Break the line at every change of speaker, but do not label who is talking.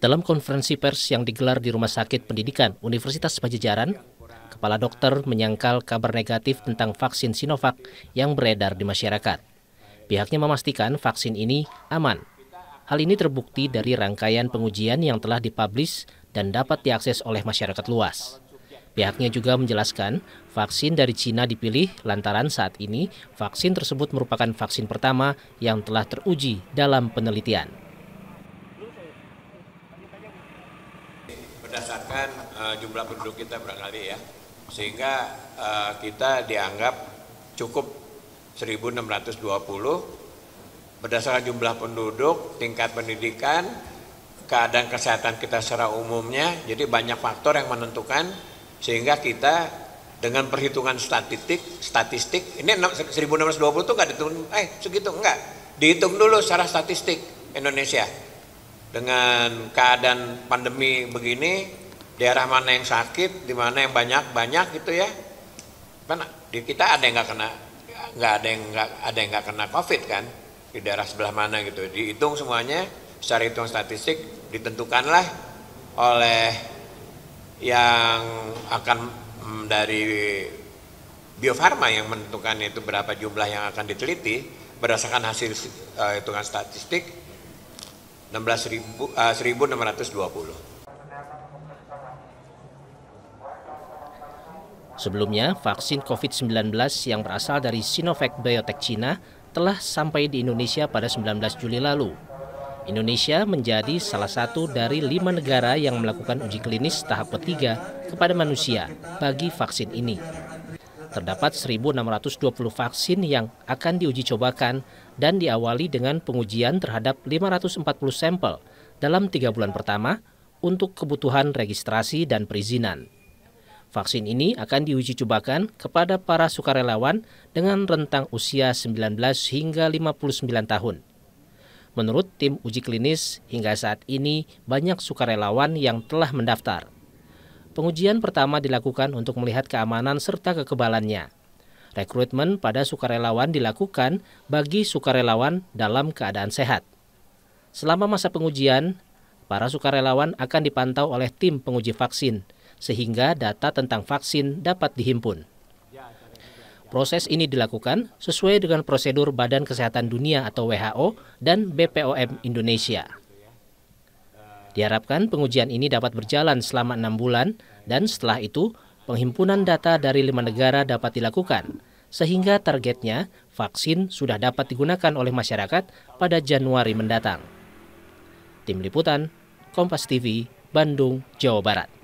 Dalam konferensi pers yang digelar di Rumah Sakit Pendidikan Universitas Pajajaran, Kepala Dokter menyangkal kabar negatif tentang vaksin Sinovac yang beredar di masyarakat. Pihaknya memastikan vaksin ini aman. Hal ini terbukti dari rangkaian pengujian yang telah dipublish dan dapat diakses oleh masyarakat luas. Pihaknya juga menjelaskan, vaksin dari Cina dipilih lantaran saat ini vaksin tersebut merupakan vaksin pertama yang telah teruji dalam penelitian.
berdasarkan uh, jumlah penduduk kita berkali ya. Sehingga uh, kita dianggap cukup 1620 berdasarkan jumlah penduduk, tingkat pendidikan, keadaan kesehatan kita secara umumnya. Jadi banyak faktor yang menentukan sehingga kita dengan perhitungan statistik statistik ini 1620 itu enggak dihitung eh segitu enggak dihitung dulu secara statistik Indonesia dengan keadaan pandemi begini daerah mana yang sakit di mana yang banyak banyak gitu ya mana di kita ada yang nggak kena nggak ada yang nggak ada yang nggak kena covid kan di daerah sebelah mana gitu dihitung semuanya secara hitung statistik ditentukanlah oleh yang akan mm, dari Bio Farma yang menentukan itu berapa jumlah yang akan diteliti berdasarkan hasil uh, hitungan statistik 16.620. Eh,
Sebelumnya, vaksin COVID-19 yang berasal dari Sinovac Biotech Cina telah sampai di Indonesia pada 19 Juli lalu. Indonesia menjadi salah satu dari lima negara yang melakukan uji klinis tahap ketiga kepada manusia bagi vaksin ini terdapat 1.620 vaksin yang akan diuji cobakan dan diawali dengan pengujian terhadap 540 sampel dalam tiga bulan pertama untuk kebutuhan registrasi dan perizinan. Vaksin ini akan diuji cobakan kepada para sukarelawan dengan rentang usia 19 hingga 59 tahun. Menurut tim uji klinis, hingga saat ini banyak sukarelawan yang telah mendaftar pengujian pertama dilakukan untuk melihat keamanan serta kekebalannya. Rekrutmen pada sukarelawan dilakukan bagi sukarelawan dalam keadaan sehat. Selama masa pengujian, para sukarelawan akan dipantau oleh tim penguji vaksin, sehingga data tentang vaksin dapat dihimpun. Proses ini dilakukan sesuai dengan prosedur Badan Kesehatan Dunia atau WHO dan BPOM Indonesia. Diharapkan pengujian ini dapat berjalan selama enam bulan dan setelah itu penghimpunan data dari lima negara dapat dilakukan, sehingga targetnya vaksin sudah dapat digunakan oleh masyarakat pada Januari mendatang. Tim Liputan, Kompas TV, Bandung, Jawa Barat.